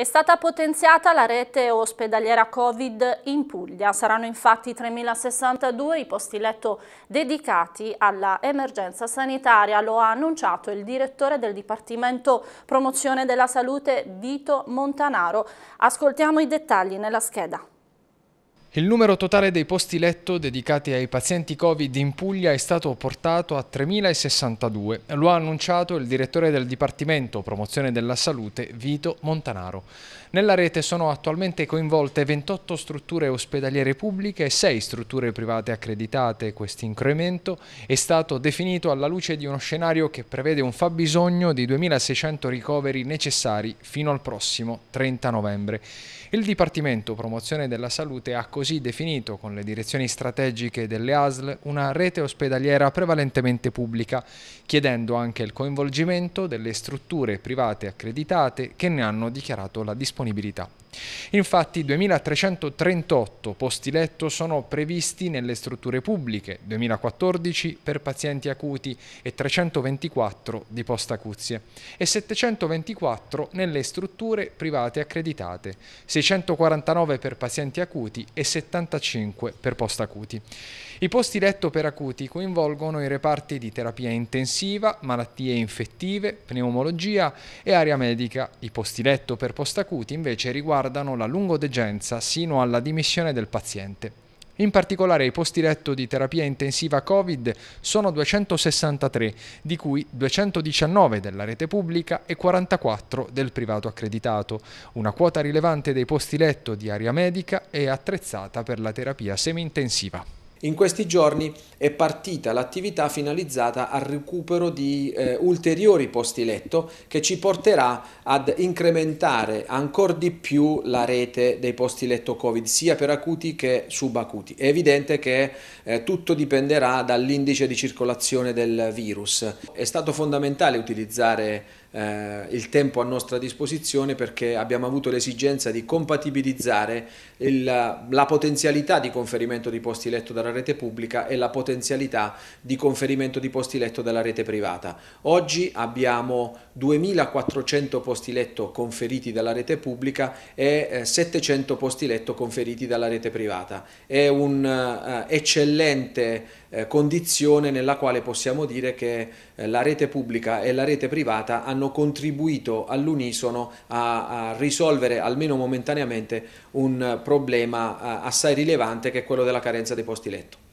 È stata potenziata la rete ospedaliera Covid in Puglia. Saranno infatti 3.062 i posti letto dedicati alla emergenza sanitaria. Lo ha annunciato il direttore del Dipartimento Promozione della Salute Vito Montanaro. Ascoltiamo i dettagli nella scheda. Il numero totale dei posti letto dedicati ai pazienti Covid in Puglia è stato portato a 3.062. Lo ha annunciato il direttore del Dipartimento Promozione della Salute, Vito Montanaro. Nella rete sono attualmente coinvolte 28 strutture ospedaliere pubbliche e 6 strutture private accreditate. Questo incremento è stato definito alla luce di uno scenario che prevede un fabbisogno di 2.600 ricoveri necessari fino al prossimo 30 novembre. Il Dipartimento Promozione della Salute ha così così definito con le direzioni strategiche delle ASL una rete ospedaliera prevalentemente pubblica, chiedendo anche il coinvolgimento delle strutture private accreditate che ne hanno dichiarato la disponibilità. Infatti 2.338 posti letto sono previsti nelle strutture pubbliche, 2.014 per pazienti acuti e 324 di post-acuzie e 724 nelle strutture private accreditate, 649 per pazienti acuti e 75 per post-acuti. I posti letto per acuti coinvolgono i reparti di terapia intensiva, malattie infettive, pneumologia e area medica. I posti letto per post-acuti invece riguardano riguardano la lungodegenza sino alla dimissione del paziente. In particolare i posti letto di terapia intensiva Covid sono 263, di cui 219 della rete pubblica e 44 del privato accreditato. Una quota rilevante dei posti letto di area medica è attrezzata per la terapia semi-intensiva. In questi giorni è partita l'attività finalizzata al recupero di eh, ulteriori posti letto che ci porterà ad incrementare ancora di più la rete dei posti letto Covid sia per acuti che subacuti. È evidente che eh, tutto dipenderà dall'indice di circolazione del virus. È stato fondamentale utilizzare eh, il tempo a nostra disposizione perché abbiamo avuto l'esigenza di compatibilizzare il, la potenzialità di conferimento di posti letto dalla rete pubblica e la potenzialità di conferimento di posti letto dalla rete privata. Oggi abbiamo 2.400 posti letto conferiti dalla rete pubblica e eh, 700 posti letto conferiti dalla rete privata. È un eh, eccellente eh, condizione nella quale possiamo dire che eh, la rete pubblica e la rete privata hanno contribuito all'unisono a, a, risolvere almeno momentaneamente un problema eh, assai rilevante che è quello della carenza dei posti letto.